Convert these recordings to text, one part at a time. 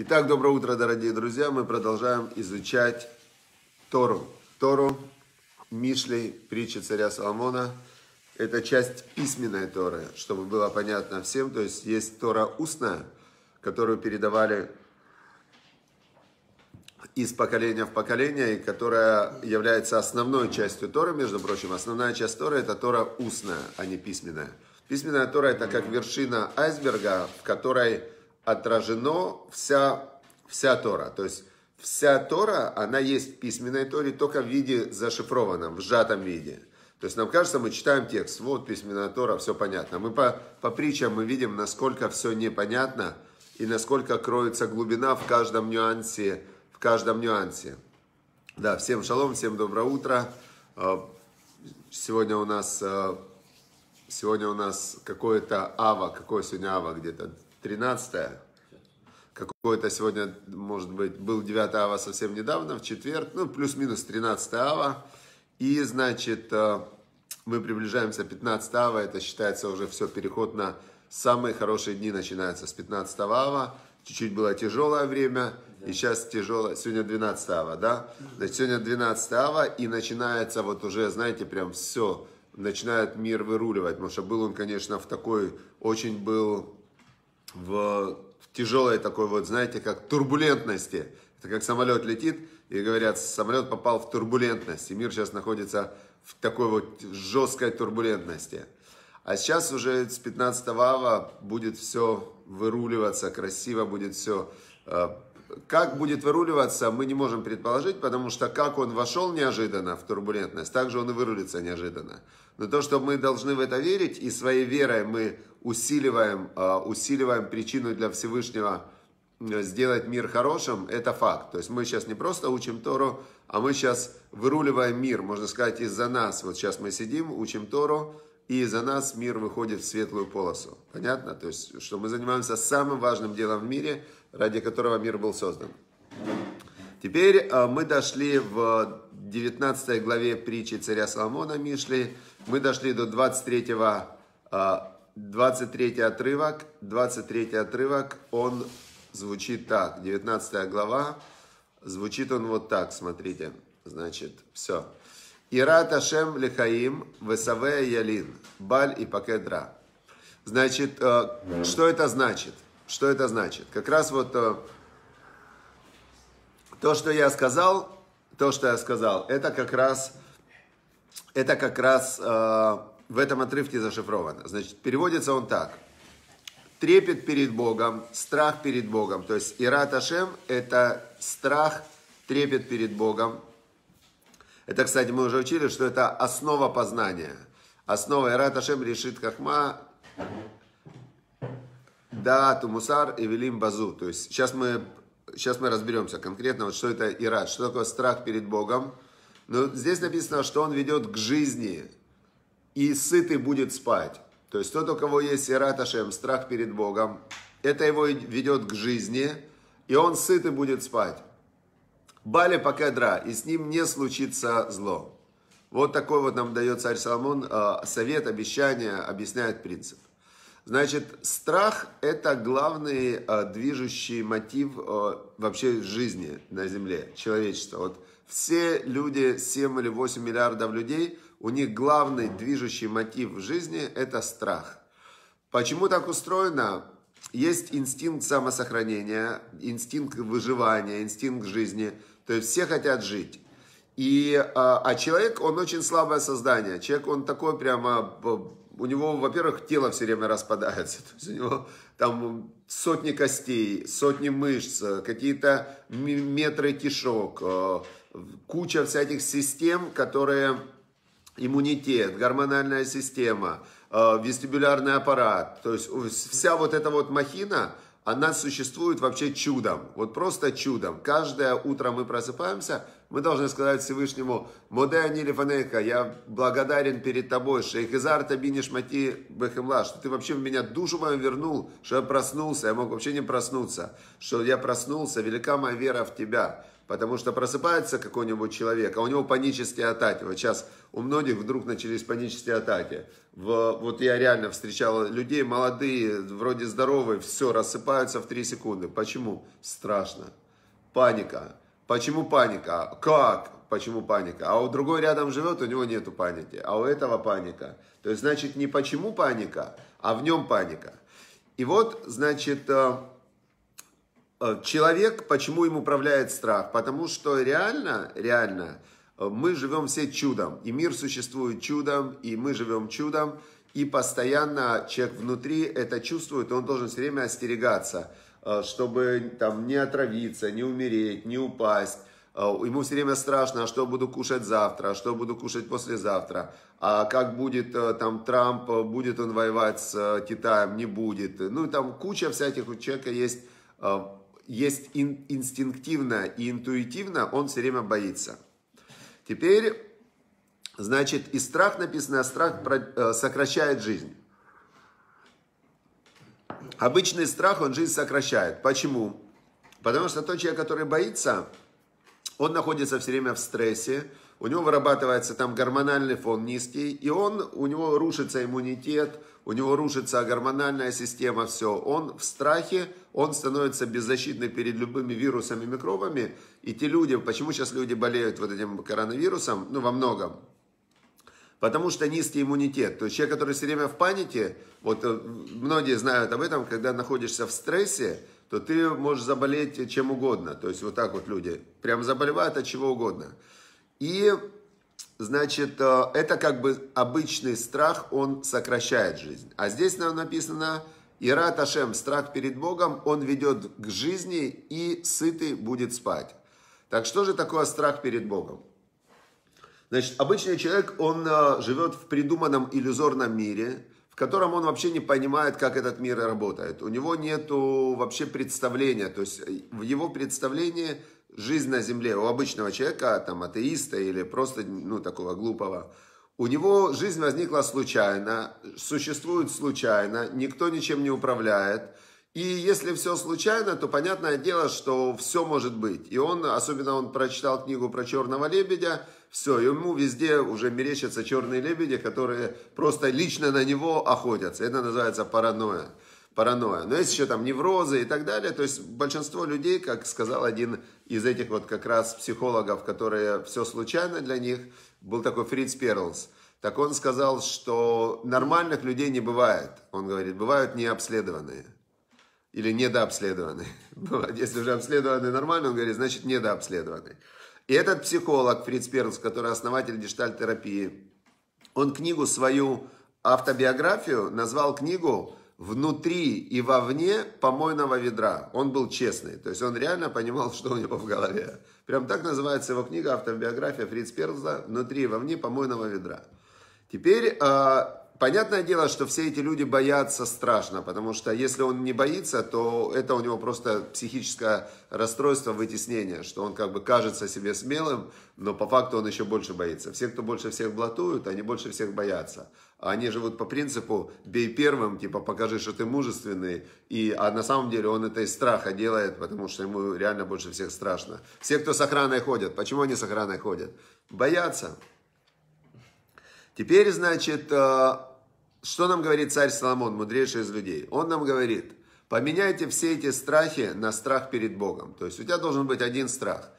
Итак, доброе утро, дорогие друзья. Мы продолжаем изучать Тору. Тору Мишлей, притчи царя Соломона. Это часть письменной Торы, чтобы было понятно всем. То есть есть Тора устная, которую передавали из поколения в поколение, и которая является основной частью Торы, между прочим. Основная часть Торы – это Тора устная, а не письменная. Письменная Тора – это как вершина айсберга, в которой отражено вся, вся Тора. То есть вся Тора, она есть в письменной Торе, только в виде зашифрованном, в сжатом виде. То есть нам кажется, мы читаем текст, вот письменная Тора, все понятно. Мы по, по притчам мы видим, насколько все непонятно и насколько кроется глубина в каждом нюансе, в каждом нюансе. Да, всем шалом, всем доброе утро. А, сегодня у нас, а, сегодня у нас какое-то ава, какое сегодня ава где-то 13 какой-то сегодня, может быть, был 9 ава совсем недавно, в четверг, ну, плюс-минус 13 ава. И, значит, э, мы приближаемся 15 ава, это считается уже все переход на самые хорошие дни начинается с 15 ава. Чуть-чуть было тяжелое время, и сейчас тяжелое, сегодня 12 ава, да? Значит, сегодня 12 ава, и начинается вот уже, знаете, прям все, начинает мир выруливать, потому что был он, конечно, в такой, очень был в, в тяжелой такой вот, знаете, как турбулентности. Это как самолет летит, и говорят, самолет попал в турбулентность, и мир сейчас находится в такой вот жесткой турбулентности. А сейчас уже с 15 ава будет все выруливаться, красиво будет все э, как будет выруливаться, мы не можем предположить, потому что как он вошел неожиданно в турбулентность, так же он и вырулится неожиданно. Но то, что мы должны в это верить, и своей верой мы усиливаем, а, усиливаем причину для Всевышнего сделать мир хорошим, это факт. То есть мы сейчас не просто учим Тору, а мы сейчас выруливаем мир, можно сказать, из-за нас. Вот сейчас мы сидим, учим Тору, и из-за нас мир выходит в светлую полосу. Понятно? То есть, что мы занимаемся самым важным делом в мире – ради которого мир был создан. Теперь э, мы дошли в 19 главе притчи царя Соломона Мишли. Мы дошли до 23, 23 э, отрывок. 23 отрывок, он звучит так. 19 глава, звучит он вот так, смотрите. Значит, все. Ира Ташем Лехаим Весаве Ялин Баль и Пакедра. Значит, э, что это значит? Что это значит? Как раз вот э, то, что я сказал, то, что я сказал, это как раз, это как раз э, в этом отрывке зашифровано. Значит, переводится он так. Трепет перед Богом, страх перед Богом. То есть Ират Ашем – это страх, трепет перед Богом. Это, кстати, мы уже учили, что это основа познания. Основа Ират Ашем решит Хахма да, Тумусар, и Велим Базу. То есть сейчас мы, сейчас мы разберемся конкретно, вот что это Ирад, что такое страх перед Богом. Но здесь написано, что он ведет к жизни, и сытый будет спать. То есть тот, у кого есть Ират страх перед Богом, это его ведет к жизни, и он сытый будет спать. Бали Пакедра, и с ним не случится зло. Вот такой вот нам дает царь Соломон э, совет, обещание, объясняет принцип. Значит, страх – это главный э, движущий мотив э, вообще жизни на Земле, человечества. Вот все люди, 7 или 8 миллиардов людей, у них главный движущий мотив в жизни – это страх. Почему так устроено? Есть инстинкт самосохранения, инстинкт выживания, инстинкт жизни. То есть все хотят жить. И, а, а человек, он очень слабое создание. Человек, он такой прямо э, у него, во-первых, тело все время распадается. То есть у него там сотни костей, сотни мышц, какие-то метры кишок, э, куча всяких систем, которые иммунитет, гормональная система, э, вестибулярный аппарат. То есть вся вот эта вот махина – она существует вообще чудом. Вот просто чудом. Каждое утро мы просыпаемся, мы должны сказать Всевышнему, «Моде Анили я благодарен перед тобой, Шейхизар Табиниш Мати Бехемла, что ты вообще в меня душу мою вернул, что я проснулся, я мог вообще не проснуться, что я проснулся, велика моя вера в тебя, Потому что просыпается какой-нибудь человек, а у него панические атаки. Вот сейчас у многих вдруг начались панические атаки. В, вот я реально встречал людей, молодые, вроде здоровые, все, рассыпаются в 3 секунды. Почему? Страшно. Паника. Почему паника? Как? Почему паника? А у другой рядом живет, у него нету паники. А у этого паника. То есть, значит, не почему паника, а в нем паника. И вот, значит, э, Э, человек, почему им управляет страх? Потому что реально, реально, э, мы живем все чудом. И мир существует чудом, и мы живем чудом. И постоянно человек внутри это чувствует, и он должен все время остерегаться, э, чтобы там не отравиться, не умереть, не упасть. Ему все время страшно, а что буду кушать завтра, а что буду кушать послезавтра, а как будет там Трамп, будет он воевать с Китаем, не будет. Ну, и там куча всяких у человека есть есть ин, инстинктивно и интуитивно, он все время боится. Теперь, значит, и страх написано, страх э, сокращает жизнь. Обычный страх, он жизнь сокращает. Почему? Потому что тот человек, который боится, он находится все время в стрессе, у него вырабатывается там гормональный фон низкий, и он, у него рушится иммунитет, у него рушится гормональная система, все. Он в страхе, он становится беззащитным перед любыми вирусами, микробами, и те люди, почему сейчас люди болеют вот этим коронавирусом, ну, во многом, Потому что низкий иммунитет. То есть человек, который все время в панике, вот э, многие знают об этом, когда находишься в стрессе, то ты можешь заболеть чем угодно. То есть вот так вот люди прям заболевают от чего угодно. И, значит, э, это как бы обычный страх, он сокращает жизнь. А здесь нам написано, Ира Ташем, страх перед Богом, он ведет к жизни и сытый будет спать. Так что же такое страх перед Богом? Значит, обычный человек, он э, живет в придуманном иллюзорном мире, в котором он вообще не понимает, как этот мир работает. У него нет вообще представления. То есть э, в его представлении жизнь на земле у обычного человека, там, атеиста или просто, ну, такого глупого, у него жизнь возникла случайно, существует случайно, никто ничем не управляет. И если все случайно, то понятное дело, что все может быть. И он, особенно он прочитал книгу про черного лебедя, все, ему везде уже мерещатся черные лебеди, которые просто лично на него охотятся. Это называется паранойя паранойя. Но есть еще там неврозы и так далее. То есть большинство людей, как сказал один из этих вот как раз психологов, которые все случайно для них, был такой Фриц Перлс. Так он сказал, что нормальных людей не бывает. Он говорит, бывают необследованные или недообследованные. Если уже обследованные нормально, он говорит, значит недообследованные. И этот психолог Фриц Перлс, который основатель гештальт-терапии, он книгу свою автобиографию назвал книгу внутри и вовне помойного ведра. Он был честный, то есть он реально понимал, что у него в голове. Прям так называется его книга, автобиография Фриц Перлза «Внутри и вовне помойного ведра». Теперь а, Понятное дело, что все эти люди боятся страшно, потому что если он не боится, то это у него просто психическое расстройство, вытеснения, что он как бы кажется себе смелым, но по факту он еще больше боится. Все, кто больше всех блатуют, они больше всех боятся. Они живут по принципу «бей первым», типа «покажи, что ты мужественный», и, а на самом деле он это из страха делает, потому что ему реально больше всех страшно. Все, кто с охраной ходят, почему они с охраной ходят? Боятся. Теперь, значит, э, что нам говорит царь Соломон, мудрейший из людей? Он нам говорит, поменяйте все эти страхи на страх перед Богом. То есть у тебя должен быть один страх.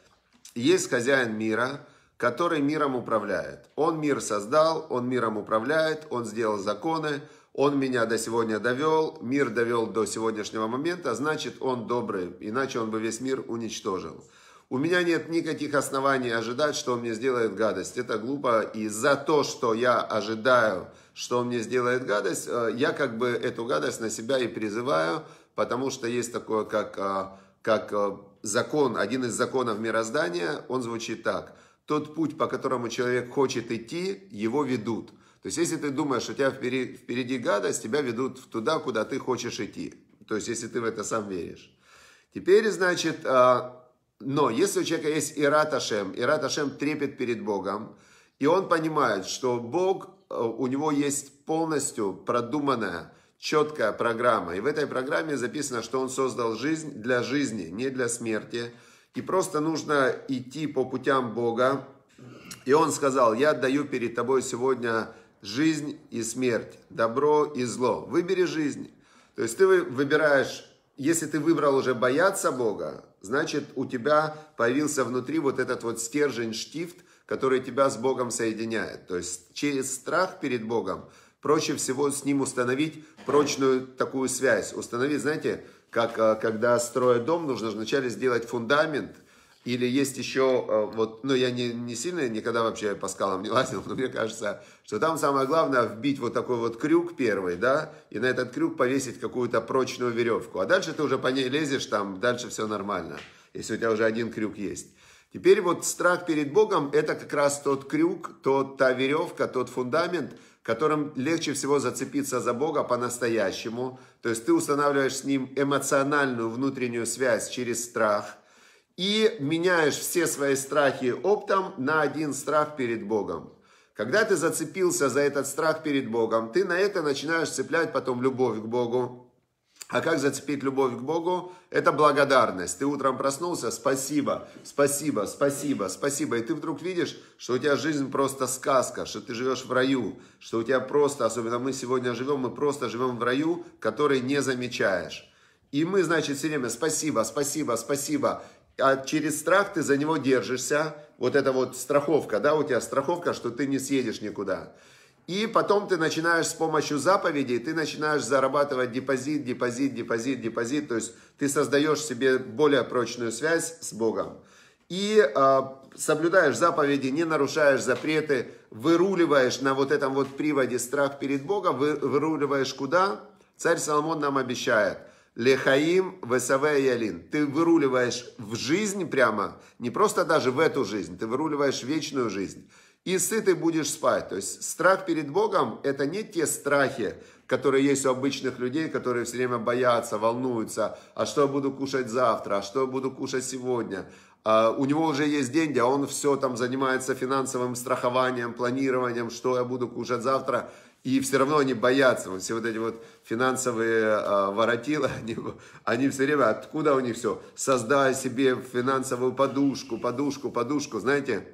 Есть хозяин мира, который миром управляет. Он мир создал, он миром управляет, он сделал законы, он меня до сегодня довел, мир довел до сегодняшнего момента, значит он добрый, иначе он бы весь мир уничтожил. У меня нет никаких оснований ожидать, что он мне сделает гадость. Это глупо. И за то, что я ожидаю, что он мне сделает гадость, э, я как бы эту гадость на себя и призываю, потому что есть такое, как, э, как э, закон, один из законов мироздания, он звучит так. Тот путь, по которому человек хочет идти, его ведут. То есть, если ты думаешь, что у тебя впереди, впереди гадость, тебя ведут туда, куда ты хочешь идти. То есть, если ты в это сам веришь. Теперь, значит, но если у человека есть Ират Ашем, Ират Ашем трепет перед Богом, и он понимает, что Бог, э, у него есть полностью продуманная, четкая программа. И в этой программе записано, что он создал жизнь для жизни, не для смерти. И просто нужно идти по путям Бога. И он сказал, я даю перед тобой сегодня жизнь и смерть, добро и зло. Выбери жизнь. То есть ты выбираешь, если ты выбрал уже бояться Бога, Значит, у тебя появился внутри вот этот вот стержень, штифт, который тебя с Богом соединяет. То есть через страх перед Богом проще всего с Ним установить прочную такую связь. Установить, знаете, как э, когда строят дом, нужно вначале сделать фундамент – или есть еще, э, вот, ну я не, не сильно никогда вообще по скалам не лазил, но мне кажется, что там самое главное вбить вот такой вот крюк первый, да, и на этот крюк повесить какую-то прочную веревку. А дальше ты уже по ней лезешь, там дальше все нормально, если у тебя уже один крюк есть. Теперь вот страх перед Богом – это как раз тот крюк, тот, та веревка, тот фундамент, которым легче всего зацепиться за Бога по-настоящему. То есть ты устанавливаешь с Ним эмоциональную внутреннюю связь через страх – и меняешь все свои страхи оптом на один страх перед Богом. Когда ты зацепился за этот страх перед Богом, ты на это начинаешь цеплять потом любовь к Богу. А как зацепить любовь к Богу? Это благодарность. Ты утром проснулся, спасибо, спасибо, спасибо, спасибо. И ты вдруг видишь, что у тебя жизнь просто сказка, что ты живешь в раю, что у тебя просто, особенно мы сегодня живем, мы просто живем в раю, который не замечаешь. И мы, значит, все время спасибо, спасибо, спасибо а через страх ты за него держишься, вот эта вот страховка, да, у тебя страховка, что ты не съедешь никуда. И потом ты начинаешь с помощью заповедей, ты начинаешь зарабатывать депозит, депозит, депозит, депозит. То есть ты создаешь себе более прочную связь с Богом. И э, соблюдаешь заповеди, не нарушаешь запреты, выруливаешь на вот этом вот приводе страх перед Богом, вы, выруливаешь куда? Царь Соломон нам обещает. Лехаим, ВСВ Ялин. Ты выруливаешь в жизнь прямо, не просто даже в эту жизнь, ты выруливаешь в вечную жизнь. И сытый будешь спать. То есть страх перед Богом – это не те страхи, которые есть у обычных людей, которые все время боятся, волнуются. А что я буду кушать завтра? А что я буду кушать сегодня? А у него уже есть деньги, а он все там занимается финансовым страхованием, планированием, что я буду кушать завтра – и все равно они боятся. Вот все вот эти вот финансовые э, воротила, они, они все время, откуда у них все? Создай себе финансовую подушку, подушку, подушку. Знаете,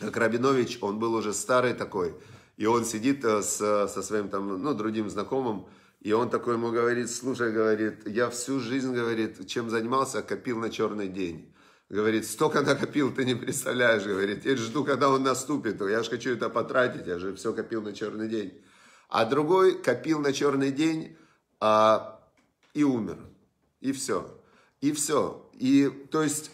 как Рабинович, он был уже старый такой. И он сидит э, с, со своим там, ну, другим знакомым. И он такой ему говорит, слушай, говорит, я всю жизнь, говорит, чем занимался, копил на черный день. Говорит, столько накопил, ты не представляешь, говорит, я жду, когда он наступит, я же хочу это потратить, я же все копил на черный день а другой копил на черный день а, и умер. И все. И все. И, то есть,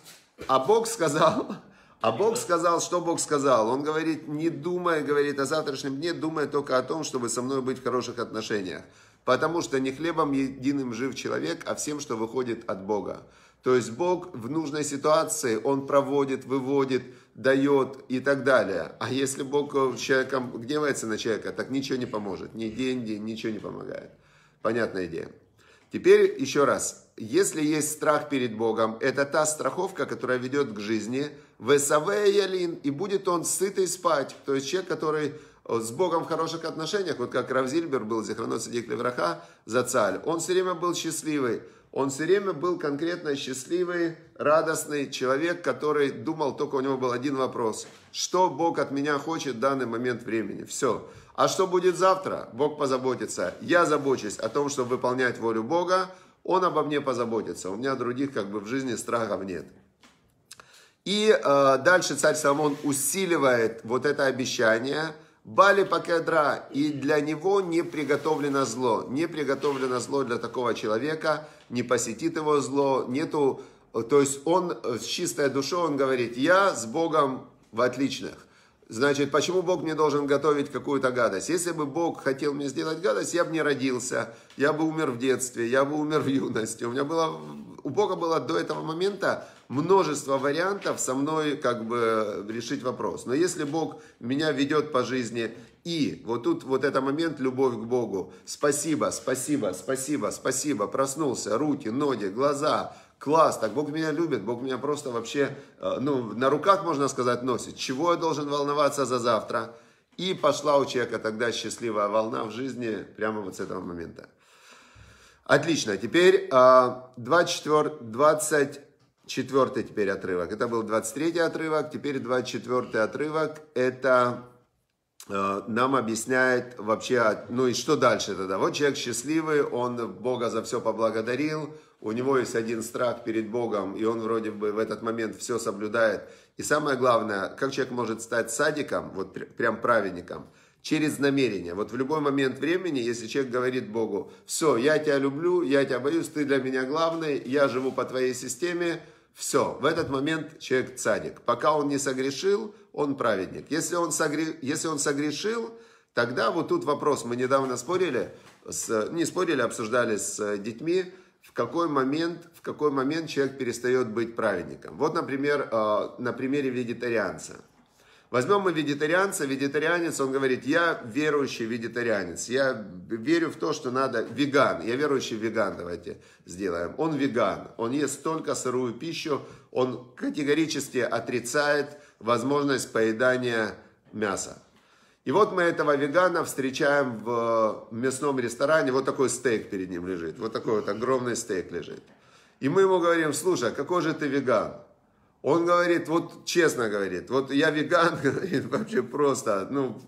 а Бог сказал, а Бог сказал, что Бог сказал? Он говорит, не думая, говорит о завтрашнем дне, думая только о том, чтобы со мной быть в хороших отношениях. Потому что не хлебом единым жив человек, а всем, что выходит от Бога. То есть Бог в нужной ситуации, Он проводит, выводит, дает и так далее. А если Бог э, человеком гневается на человека, так ничего не поможет. Ни деньги, ничего не помогает. Понятная идея. Теперь еще раз. Если есть страх перед Богом, это та страховка, которая ведет к жизни. Весаве ялин, и будет он сытый спать. То есть человек, который э, с Богом в хороших отношениях, вот как Равзильбер был, Зихранот Сидик Левраха, царь, он все время был счастливый. Он все время был конкретно счастливый, радостный человек, который думал, только у него был один вопрос. Что Бог от меня хочет в данный момент времени? Все. А что будет завтра? Бог позаботится. Я забочусь о том, чтобы выполнять волю Бога. Он обо мне позаботится. У меня других как бы в жизни страхов нет. И э, дальше царь Соломон усиливает вот это обещание. Бали покедра, и для него не приготовлено зло. Не приготовлено зло для такого человека – не посетит его зло, нету, то есть он с чистой душой, он говорит, я с Богом в отличных. Значит, почему Бог мне должен готовить какую-то гадость? Если бы Бог хотел мне сделать гадость, я бы не родился, я бы умер в детстве, я бы умер в юности. У меня было, у Бога было до этого момента множество вариантов со мной как бы решить вопрос. Но если Бог меня ведет по жизни, и вот тут вот это момент любовь к Богу. Спасибо, спасибо, спасибо, спасибо. Проснулся, руки, ноги, глаза. Класс, так Бог меня любит, Бог меня просто вообще, э, ну, на руках, можно сказать, носит. Чего я должен волноваться за завтра? И пошла у человека тогда счастливая волна в жизни прямо вот с этого момента. Отлично, теперь 24, а, 24 теперь отрывок. Это был 23 отрывок, теперь 24 отрывок. Это Э, нам объясняет вообще, ну и что дальше тогда? Вот человек счастливый, он Бога за все поблагодарил, у него есть один страх перед Богом, и он вроде бы в этот момент все соблюдает. И самое главное, как человек может стать садиком, вот прям праведником, через намерение. Вот в любой момент времени, если человек говорит Богу, все, я тебя люблю, я тебя боюсь, ты для меня главный, я живу по твоей системе, все, в этот момент человек садик. Пока он не согрешил, он праведник. Если он, согре... Если он согрешил, тогда вот тут вопрос. Мы недавно спорили, с... не спорили, а обсуждали с детьми, в какой момент, в какой момент человек перестает быть праведником. Вот, например, э, на примере вегетарианца. Возьмем мы вегетарианца, вегетарианец, он говорит, я верующий вегетарианец, я верю в то, что надо, веган, я верующий веган, давайте сделаем. Он веган, он ест только сырую пищу, он категорически отрицает возможность поедания мяса. И вот мы этого вегана встречаем э, в мясном ресторане. Вот такой стейк перед ним лежит. Вот такой вот огромный стейк лежит. И мы ему говорим, слушай, а какой же ты веган? Он говорит, вот честно говорит, вот я веган, говорит, вообще просто, ну,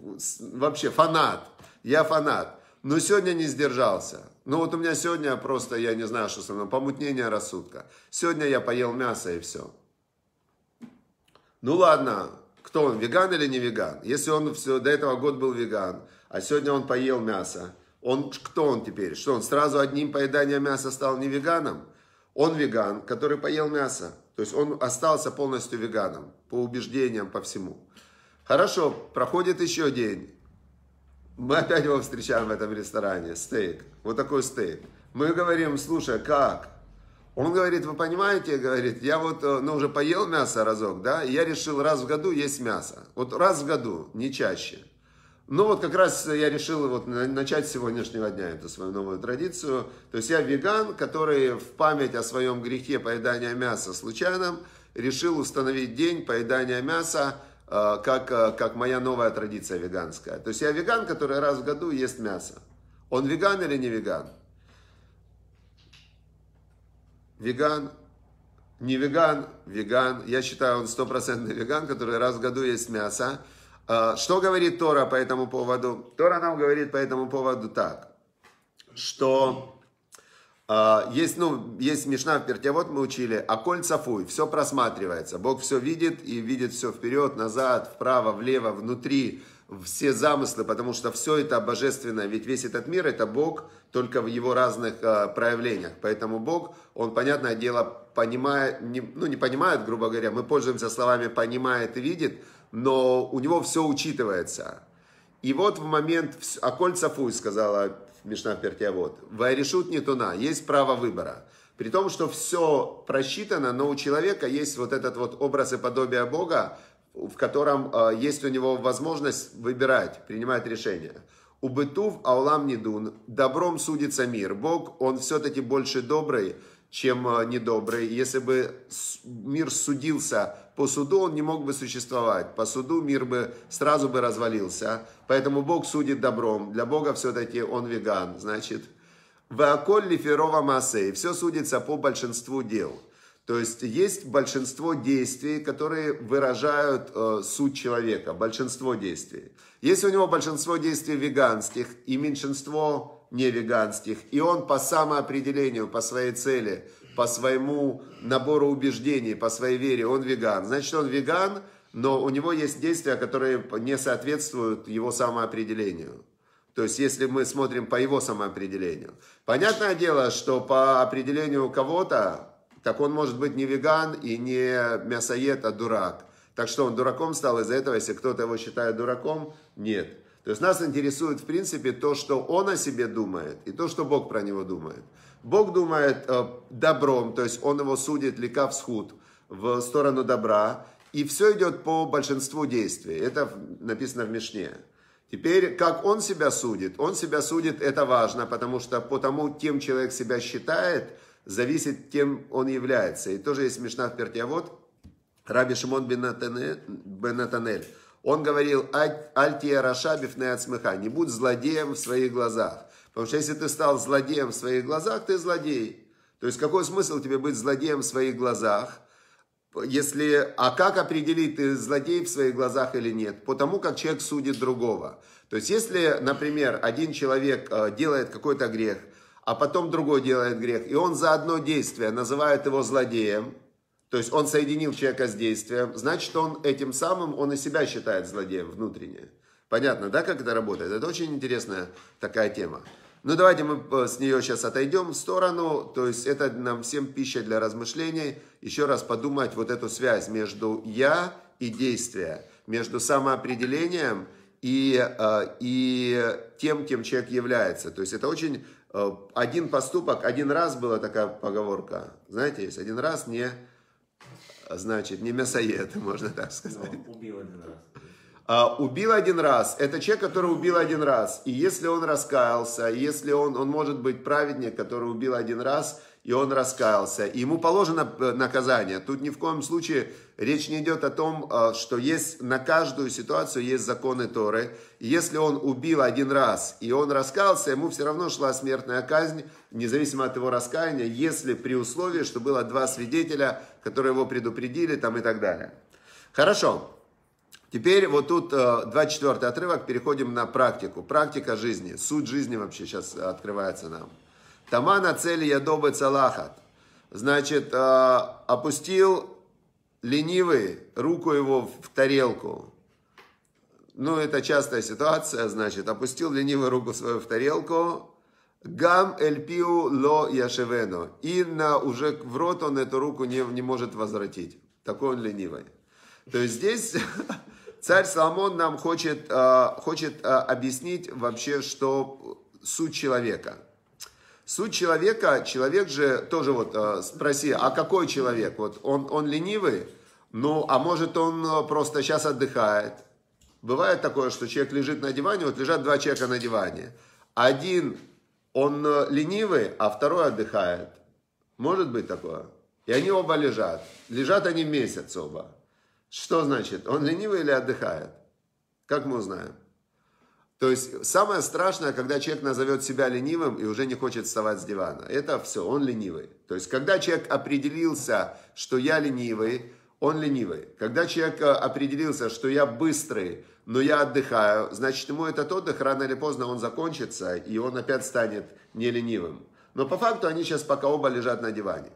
вообще фанат. Я фанат. Но сегодня не сдержался. Ну вот у меня сегодня просто, я не знаю, что со мной, помутнение рассудка. Сегодня я поел мясо и все. Ну ладно, кто он, веган или не веган? Если он все, до этого год был веган, а сегодня он поел мясо, он, кто он теперь? Что он сразу одним поеданием мяса стал не веганом? Он веган, который поел мясо. То есть он остался полностью веганом, по убеждениям, по всему. Хорошо, проходит еще день. Мы опять его встречаем в этом ресторане, стейк, вот такой стейк. Мы говорим, слушай, как? Он говорит, вы понимаете, говорит, я вот, э, ну, уже поел мясо разок, да, и я решил раз в году есть мясо. Вот раз в году, не чаще. Ну, вот как раз я решил вот начать с сегодняшнего дня эту свою новую традицию. То есть я веган, который в память о своем грехе поедания мяса случайном решил установить день поедания мяса э, как, э, как моя новая традиция веганская. То есть я веган, который раз в году ест мясо. Он веган или не веган? веган, не веган, веган. Я считаю, он стопроцентный веган, который раз в году ест мясо. А, что говорит Тора по этому поводу? Тора нам говорит по этому поводу так, что а, есть, ну, есть Мишна в Вот мы учили, а коль цафуй, все просматривается. Бог все видит и видит все вперед, назад, вправо, влево, внутри, все замыслы, потому что все это божественное, ведь весь этот мир это Бог только в его разных э, проявлениях. Поэтому Бог, он, понятное дело, понимает, не, ну не понимает, грубо говоря, мы пользуемся словами понимает и видит, но у него все учитывается. И вот в момент, а кольца фуй, сказала Мишна Пертия, вот, вайрешут не туна, есть право выбора. При том, что все просчитано, но у человека есть вот этот вот образ и подобие Бога, в котором э, есть у него возможность выбирать, принимать решения. У бытув Аулам Нидун добром судится мир. Бог, он все-таки больше добрый, чем э, недобрый. Если бы мир судился по суду, он не мог бы существовать. По суду мир бы сразу бы развалился. Поэтому Бог судит добром. Для Бога все-таки он веган. Значит, Ваколь Лиферова Массе. Все судится по большинству дел. То есть есть большинство действий, которые выражают э, суть человека, большинство действий. Если у него большинство действий веганских и меньшинство не веганских, и он по самоопределению, по своей цели, по своему набору убеждений, по своей вере, он веган. Значит, он веган, но у него есть действия, которые не соответствуют его самоопределению. То есть, если мы смотрим по его самоопределению. Понятное дело, что по определению кого-то так он может быть не веган и не мясоед, а дурак. Так что он дураком стал из-за этого, если кто-то его считает дураком, нет. То есть нас интересует, в принципе, то, что он о себе думает, и то, что Бог про него думает. Бог думает э, добром, то есть он его судит лика всхуд, в сторону добра, и все идет по большинству действий. Это написано в Мишне. Теперь, как он себя судит? Он себя судит, это важно, потому что по тому, кем человек себя считает – зависит, кем он является. И тоже есть смешна в Пертьявод, Раби Шимон Бенатанель. Он говорил, «Альтия раша бифнеат смеха» – «Не будь злодеем в своих глазах». Потому что если ты стал злодеем в своих глазах, ты злодей. То есть какой смысл тебе быть злодеем в своих глазах? Если, а как определить, ты злодей в своих глазах или нет? По тому, как человек судит другого. То есть, если, например, один человек э, делает какой-то грех – а потом другой делает грех. И он за одно действие называет его злодеем, то есть он соединил человека с действием, значит, он этим самым, он и себя считает злодеем внутренне. Понятно, да, как это работает? Это очень интересная такая тема. Ну, давайте мы э, с нее сейчас отойдем в сторону. То есть это нам всем пища для размышлений. Еще раз подумать вот эту связь между «я» и «действие», между самоопределением и, э, и тем, кем человек является. То есть это очень Э, один поступок, один раз была такая поговорка. Знаете, есть один раз не, значит, не мясоед, можно так сказать. Но ну, убил один раз. А, убил один раз. Это человек, который убил один раз. И если он раскаялся, если он, он может быть праведник, который убил один раз – и он раскаялся. И ему положено э, наказание. Тут ни в коем случае речь не идет о том, э, что есть на каждую ситуацию есть законы Торы. если он убил один раз, и он раскаялся, ему все равно шла смертная казнь, независимо от его раскаяния, если при условии, что было два свидетеля, которые его предупредили там и так далее. Хорошо. Теперь вот тут 24 э, отрывок, переходим на практику. Практика жизни, суть жизни вообще сейчас открывается нам. Тама на цели ядобы цалахат. Значит, а, опустил ленивый руку его в тарелку. Ну, это частая ситуация, значит, опустил ленивый руку свою в тарелку. Гам эльпиу ло яшевено. И на, уже в рот он эту руку не, не может возвратить. Такой он ленивый. То есть здесь царь Соломон нам хочет, а, хочет а, объяснить вообще, что суть человека. Суть человека, человек же тоже вот э, спроси, а какой человек? Вот он, он ленивый? Ну, а может он э, просто сейчас отдыхает? Бывает такое, что человек лежит на диване, вот лежат два человека на диване. Один, он э, ленивый, а второй отдыхает. Может быть такое? И они оба лежат. Лежат они месяц оба. Что значит? Он ленивый или отдыхает? Как мы узнаем? То есть самое страшное, когда человек назовет себя ленивым и уже не хочет вставать с дивана. Это все, он ленивый. То есть когда человек определился, что я ленивый, он ленивый. Когда человек э, определился, что я быстрый, но я отдыхаю, значит ему этот отдых рано или поздно он закончится, и он опять станет не ленивым. Но по факту они сейчас пока оба лежат на диване.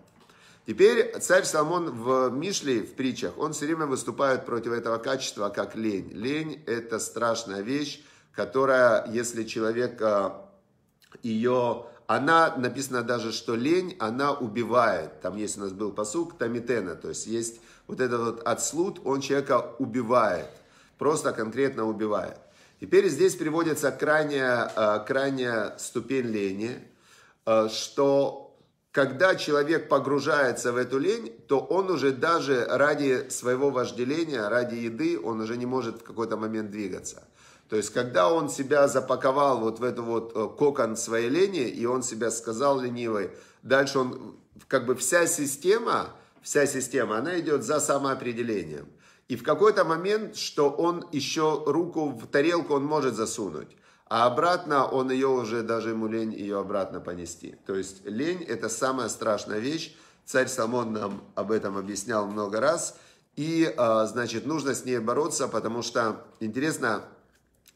Теперь царь Соломон в Мишле, в притчах, он все время выступает против этого качества, как лень. Лень – это страшная вещь, которая, если человек э, ее она, написана даже, что лень, она убивает. Там есть у нас был посук тамитена, то есть есть вот этот вот отслуд, он человека убивает, просто конкретно убивает. Теперь здесь приводится крайняя, э, крайняя ступень лени, э, что когда человек погружается в эту лень, то он уже даже ради своего вожделения, ради еды, он уже не может в какой-то момент двигаться. То есть, когда он себя запаковал вот в эту вот э, кокон своей лени, и он себя сказал ленивой, дальше он, как бы вся система, вся система, она идет за самоопределением. И в какой-то момент, что он еще руку в тарелку он может засунуть, а обратно он ее уже, даже ему лень ее обратно понести. То есть лень это самая страшная вещь. Царь Соломон нам об этом объяснял много раз. И, а, значит, нужно с ней бороться, потому что, интересно,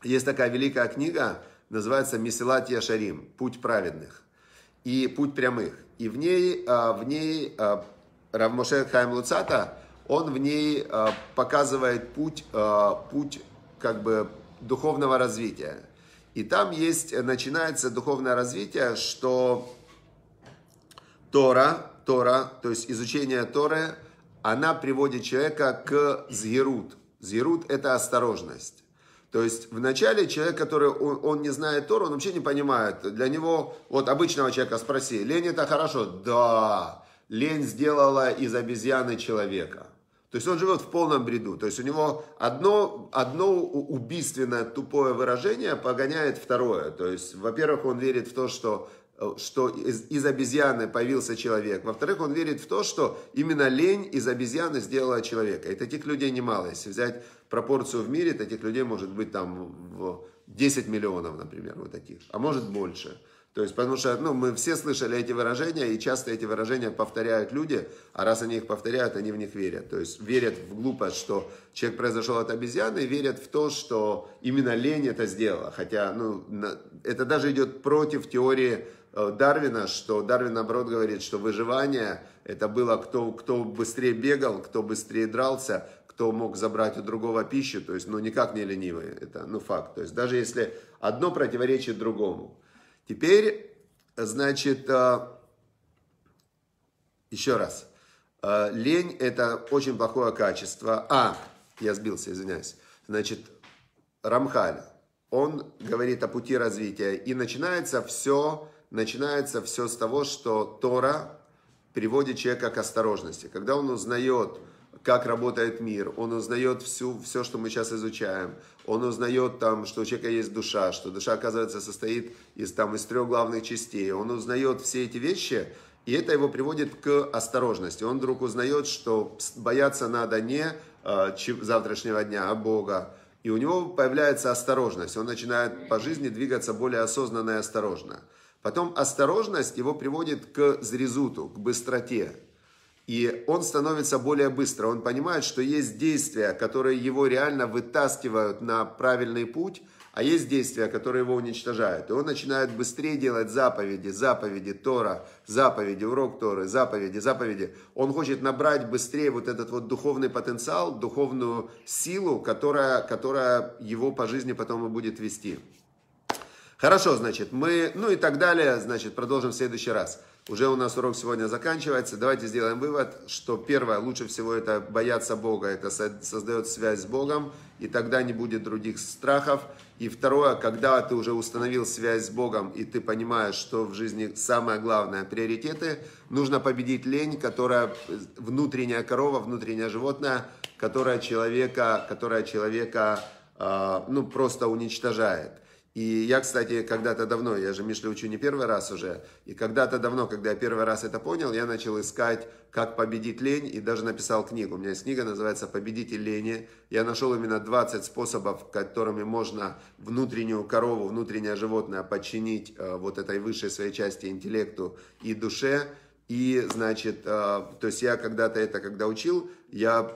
есть такая великая книга, называется «Месилат Яшарим. Путь праведных» и «Путь прямых». И в ней, а, в ней а, Равмоше Хайм Луцата, он в ней а, показывает путь, путь как бы духовного развития. И там есть, начинается духовное развитие, что Тора, Тора, то есть изучение Торы, она приводит человека к зерут. Зерут – это осторожность. То есть вначале человек, который он, он не знает Тору, он вообще не понимает. Для него, вот обычного человека спроси, лень это хорошо? Да, лень сделала из обезьяны человека. То есть он живет в полном бреду. То есть у него одно, одно убийственное тупое выражение погоняет второе. То есть, во-первых, он верит в то, что Э, что из, из обезьяны появился человек. Во-вторых, он верит в то, что именно лень из обезьяны сделала человека. И таких людей немало. Если взять пропорцию в мире, таких людей может быть там в 10 миллионов, например, вот таких. А может больше. То есть, потому что ну, мы все слышали эти выражения, и часто эти выражения повторяют люди, а раз они их повторяют, они в них верят. То есть, верят в глупость, что человек произошел от обезьяны, и верят в то, что именно лень это сделала. Хотя, ну, это даже идет против теории Э, Дарвина, что Дарвин, наоборот, говорит, что выживание это было кто, кто быстрее бегал, кто быстрее дрался, кто мог забрать у другого пищу, то есть, ну, никак не ленивый, это, ну, факт. То есть, даже если одно противоречит другому. Теперь, значит, э, еще раз. Э, лень – это очень плохое качество. А, я сбился, извиняюсь. Значит, Рамхаль, он говорит о пути развития, и начинается все начинается все с того, что Тора приводит человека к осторожности. Когда он узнает, как работает мир, он узнает всю, все, что мы сейчас изучаем, он узнает там, что у человека есть душа, что душа, оказывается, состоит из, там, из трех главных частей, он узнает все эти вещи, и это его приводит к осторожности. Он вдруг узнает, что бояться надо не э, завтрашнего дня, а Бога. И у него появляется осторожность. Он начинает по жизни двигаться более осознанно и осторожно. Потом осторожность его приводит к зрезуту, к быстроте. И он становится более быстро. Он понимает, что есть действия, которые его реально вытаскивают на правильный путь, а есть действия, которые его уничтожают. И он начинает быстрее делать заповеди, заповеди Тора, заповеди, урок Торы, заповеди, заповеди. Он хочет набрать быстрее вот этот вот духовный потенциал, духовную силу, которая, которая его по жизни потом и будет вести. Хорошо, значит, мы, ну и так далее, значит, продолжим в следующий раз. Уже у нас урок сегодня заканчивается. Давайте сделаем вывод, что первое, лучше всего это бояться Бога, это создает связь с Богом, и тогда не будет других страхов. И второе, когда ты уже установил связь с Богом, и ты понимаешь, что в жизни самое главное, приоритеты, нужно победить лень, которая внутренняя корова, внутреннее животное, которая человека, которая человека а, ну, просто уничтожает. И я, кстати, когда-то давно, я же Мишле учу не первый раз уже, и когда-то давно, когда я первый раз это понял, я начал искать, как победить лень, и даже написал книгу. У меня есть книга, называется «Победите лени». Я нашел именно 20 способов, которыми можно внутреннюю корову, внутреннее животное подчинить э, вот этой высшей своей части интеллекту и душе. И, значит, э, то есть я когда-то это, когда учил, я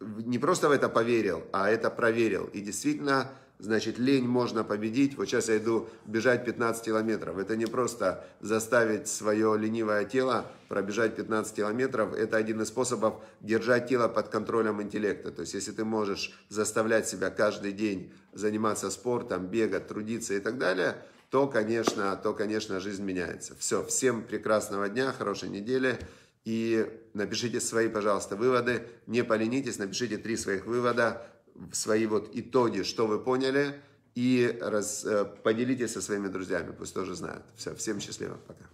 не просто в это поверил, а это проверил. И действительно, Значит, лень можно победить. Вот сейчас я иду бежать 15 километров. Это не просто заставить свое ленивое тело пробежать 15 километров. Это один из способов держать тело под контролем интеллекта. То есть, если ты можешь заставлять себя каждый день заниматься спортом, бегать, трудиться и так далее, то, конечно, то, конечно, жизнь меняется. Все, всем прекрасного дня, хорошей недели. И напишите свои, пожалуйста, выводы. Не поленитесь, напишите три своих вывода свои вот итоги, что вы поняли, и раз, э, поделитесь со своими друзьями, пусть тоже знают. Все, всем счастливо, пока.